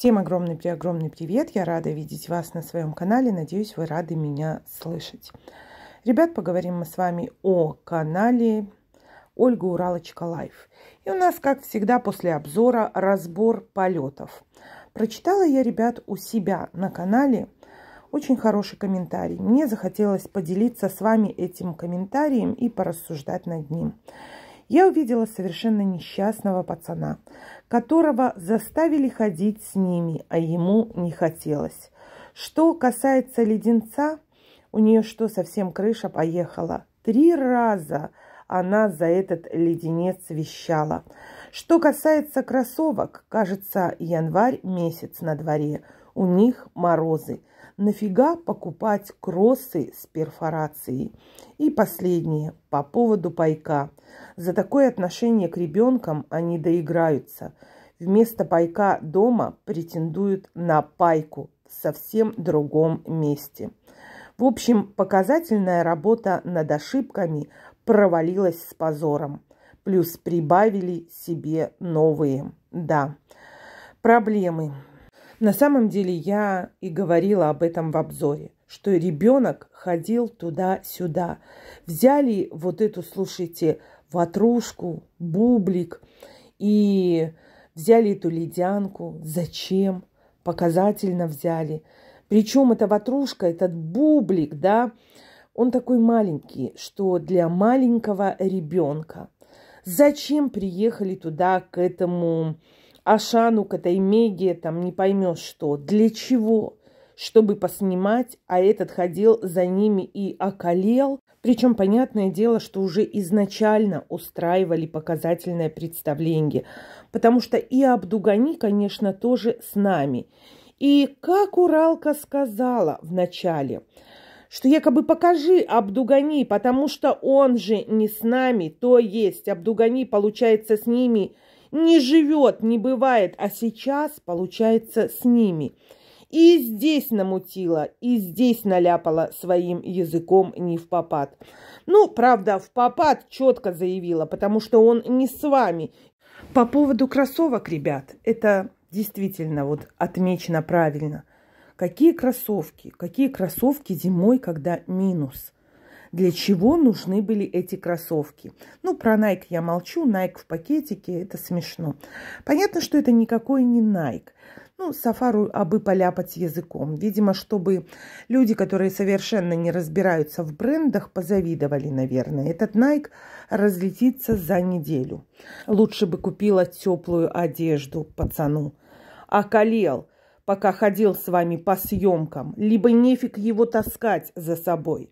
Всем огромный огромный привет! Я рада видеть вас на своем канале. Надеюсь, вы рады меня слышать. Ребят, поговорим мы с вами о канале Ольга Уралочка Лайф. И у нас, как всегда, после обзора разбор полетов. Прочитала я, ребят, у себя на канале очень хороший комментарий. Мне захотелось поделиться с вами этим комментарием и порассуждать над ним я увидела совершенно несчастного пацана, которого заставили ходить с ними, а ему не хотелось. Что касается леденца, у нее что, совсем крыша поехала? Три раза она за этот леденец вещала. Что касается кроссовок, кажется, январь месяц на дворе. У них морозы нафига покупать кроссы с перфорацией? И последнее, по поводу пайка. За такое отношение к ребенкам они доиграются. Вместо пайка дома претендуют на пайку в совсем другом месте. В общем, показательная работа над ошибками провалилась с позором. Плюс прибавили себе новые. Да, проблемы. На самом деле я и говорила об этом в обзоре, что ребенок ходил туда-сюда. Взяли вот эту, слушайте, ватрушку, бублик и взяли эту ледянку. Зачем? Показательно взяли. Причем эта ватрушка, этот бублик, да, он такой маленький, что для маленького ребенка. Зачем приехали туда к этому Ашанука, Таймегия, там не поймешь что. Для чего? Чтобы поснимать, а этот ходил за ними и околел. Причем понятное дело, что уже изначально устраивали показательное представление. Потому что и Абдугани, конечно, тоже с нами. И как Уралка сказала в начале, что якобы покажи Абдугани, потому что он же не с нами, то есть Абдугани, получается, с ними – не живет, не бывает, а сейчас, получается, с ними. И здесь намутила, и здесь наляпала своим языком не в попад. Ну, правда, в попад четко заявила, потому что он не с вами. По поводу кроссовок, ребят, это действительно вот отмечено правильно. Какие кроссовки? Какие кроссовки зимой, когда минус – для чего нужны были эти кроссовки. Ну, про Nike я молчу, Nike в пакетике, это смешно. Понятно, что это никакой не Nike. Ну, сафару абы поляпать языком. Видимо, чтобы люди, которые совершенно не разбираются в брендах, позавидовали, наверное. Этот Nike разлетится за неделю. Лучше бы купила теплую одежду пацану. Околел пока ходил с вами по съемкам, либо нефиг его таскать за собой.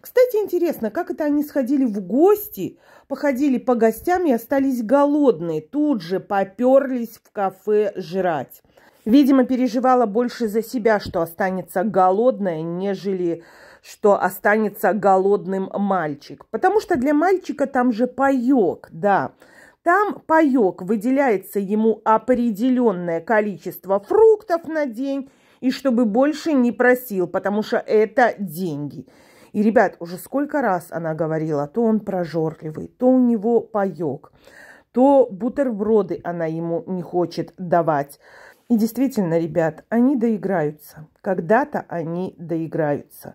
Кстати, интересно, как это они сходили в гости, походили по гостям и остались голодные, тут же поперлись в кафе жрать. Видимо, переживала больше за себя, что останется голодная, нежели что останется голодным мальчик. Потому что для мальчика там же паёк, да. Там паёк выделяется ему определенное количество фруктов на день, и чтобы больше не просил, потому что это деньги. И, ребят, уже сколько раз она говорила, то он прожорливый, то у него паёк, то бутерброды она ему не хочет давать. И действительно, ребят, они доиграются. Когда-то они доиграются.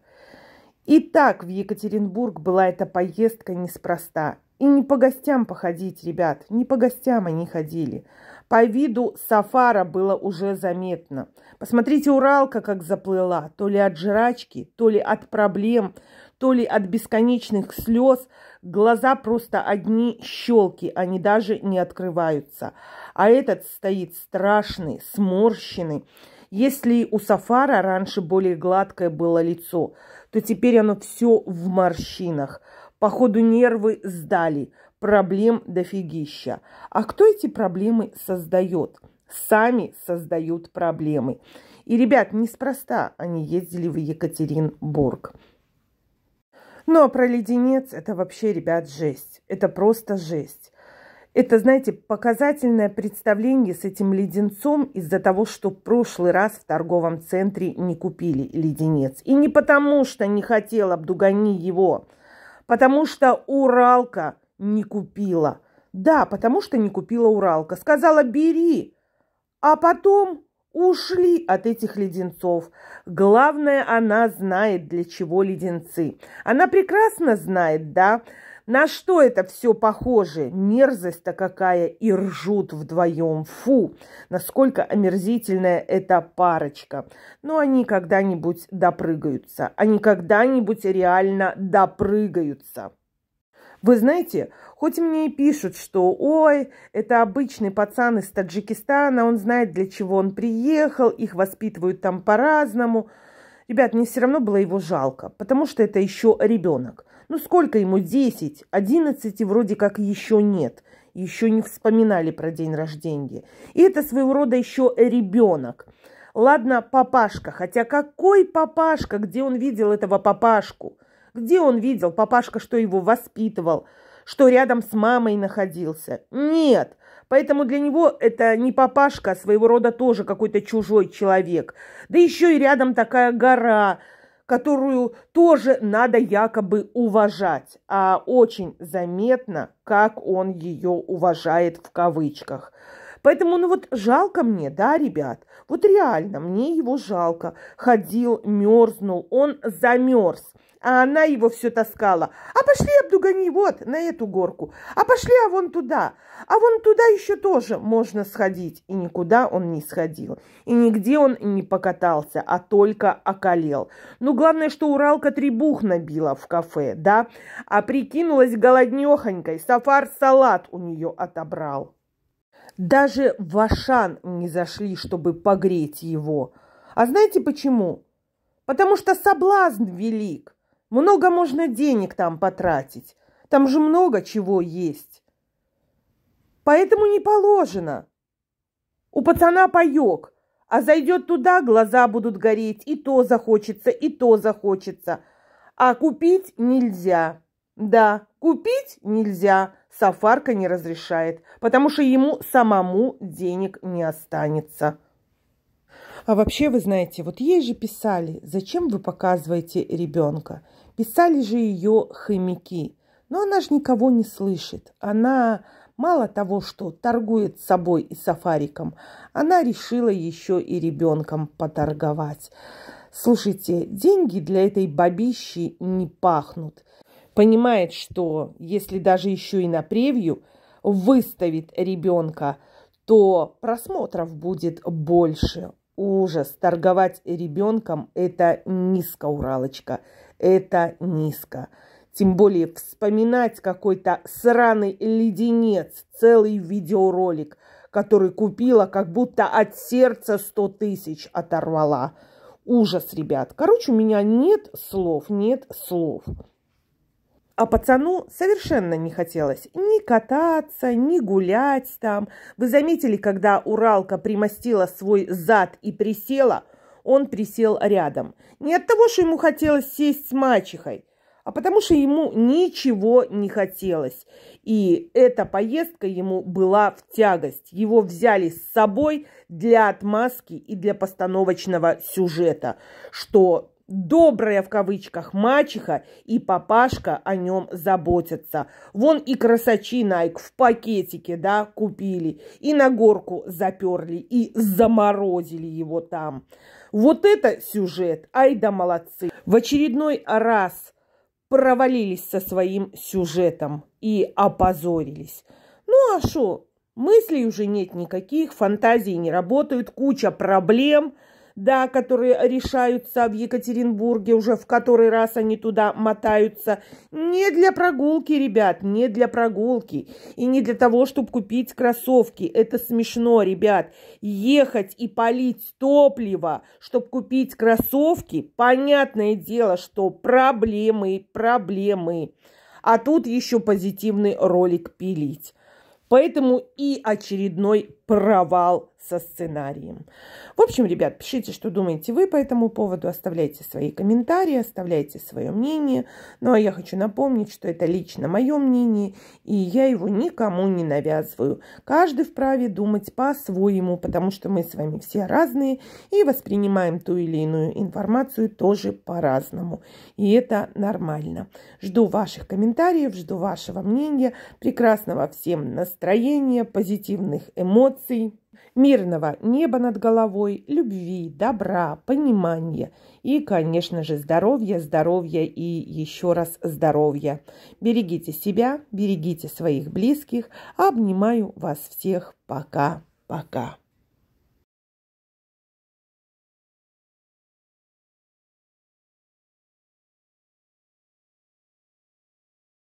Итак, в Екатеринбург была эта поездка неспроста. И не по гостям походить, ребят, не по гостям они ходили. По виду сафара было уже заметно. Посмотрите, Уралка как заплыла, то ли от жрачки, то ли от проблем, то ли от бесконечных слез. Глаза просто одни щелки, они даже не открываются. А этот стоит страшный, сморщенный. Если у Сафара раньше более гладкое было лицо, то теперь оно все в морщинах – Походу нервы сдали, проблем дофигища. А кто эти проблемы создает? Сами создают проблемы. И, ребят, неспроста они ездили в Екатеринбург. Ну, а про леденец это вообще, ребят, жесть. Это просто жесть. Это, знаете, показательное представление с этим леденцом из-за того, что в прошлый раз в торговом центре не купили леденец. И не потому, что не хотел Абдугани его, Потому что Уралка не купила. Да, потому что не купила Уралка. Сказала «бери», а потом ушли от этих леденцов. Главное, она знает, для чего леденцы. Она прекрасно знает, да, на что это все похоже? Мерзость-то какая и ржут вдвоем. Фу, насколько омерзительная эта парочка. Но они когда-нибудь допрыгаются. Они когда-нибудь реально допрыгаются. Вы знаете, хоть мне и пишут, что «Ой, это обычный пацан из Таджикистана, он знает, для чего он приехал, их воспитывают там по-разному». Ребят, мне все равно было его жалко, потому что это еще ребенок. Ну сколько ему? 10, 11 вроде как еще нет. Еще не вспоминали про день рождения. И это своего рода еще ребенок. Ладно, папашка. Хотя какой папашка? Где он видел этого папашку? Где он видел папашка, что его воспитывал? Что рядом с мамой находился? Нет. Поэтому для него это не папашка, а своего рода тоже какой-то чужой человек. Да еще и рядом такая гора – которую тоже надо якобы уважать, а очень заметно, как он ее уважает в кавычках. Поэтому, ну вот жалко мне, да, ребят? Вот реально, мне его жалко. Ходил, мерзнул, он замерз а она его все таскала. А пошли, Абдугани, вот на эту горку. А пошли, а вон туда. А вон туда еще тоже можно сходить. И никуда он не сходил. И нигде он не покатался, а только околел. Ну, главное, что Уралка трибух набила в кафе, да? А прикинулась голоднехонькой. Сафар салат у нее отобрал. Даже в Ашан не зашли, чтобы погреть его. А знаете почему? Потому что соблазн велик. Много можно денег там потратить. Там же много чего есть. Поэтому не положено. У пацана паёк, а зайдет туда, глаза будут гореть, и то захочется, и то захочется. А купить нельзя. Да, купить нельзя, Сафарка не разрешает, потому что ему самому денег не останется. А вообще, вы знаете, вот ей же писали, зачем вы показываете ребенка? Писали же ее хомяки. Но она же никого не слышит. Она мало того, что торгует собой и сафариком, она решила еще и ребенком поторговать. Слушайте, деньги для этой бабищи не пахнут. Понимает, что если даже еще и на превью выставит ребенка, то просмотров будет больше ужас. Торговать ребенком – это низко, Уралочка, это низко. Тем более вспоминать какой-то сраный леденец, целый видеоролик, который купила, как будто от сердца сто тысяч оторвала. Ужас, ребят. Короче, у меня нет слов, нет слов. А пацану совершенно не хотелось ни кататься, ни гулять там. Вы заметили, когда Уралка примостила свой зад и присела, он присел рядом. Не от того, что ему хотелось сесть с мачехой, а потому что ему ничего не хотелось. И эта поездка ему была в тягость. Его взяли с собой для отмазки и для постановочного сюжета, что добрая в кавычках мачеха и папашка о нем заботятся. Вон и красачи Найк в пакетике, да, купили, и на горку заперли, и заморозили его там. Вот это сюжет, ай да молодцы. В очередной раз провалились со своим сюжетом и опозорились. Ну а что, мыслей уже нет никаких, фантазии не работают, куча проблем – да, которые решаются в Екатеринбурге, уже в который раз они туда мотаются. Не для прогулки, ребят, не для прогулки. И не для того, чтобы купить кроссовки. Это смешно, ребят. Ехать и полить топливо, чтобы купить кроссовки, понятное дело, что проблемы, проблемы. А тут еще позитивный ролик пилить. Поэтому и очередной провал со сценарием. В общем, ребят, пишите, что думаете вы по этому поводу, оставляйте свои комментарии, оставляйте свое мнение. Ну а я хочу напомнить, что это лично мое мнение, и я его никому не навязываю. Каждый вправе думать по-своему, потому что мы с вами все разные и воспринимаем ту или иную информацию тоже по-разному. И это нормально. Жду ваших комментариев, жду вашего мнения, прекрасного всем настроения, позитивных эмоций молодцы! Мирного неба над головой, любви, добра, понимания и, конечно же, здоровья, здоровья и еще раз здоровья. Берегите себя, берегите своих близких. Обнимаю вас всех. Пока-пока.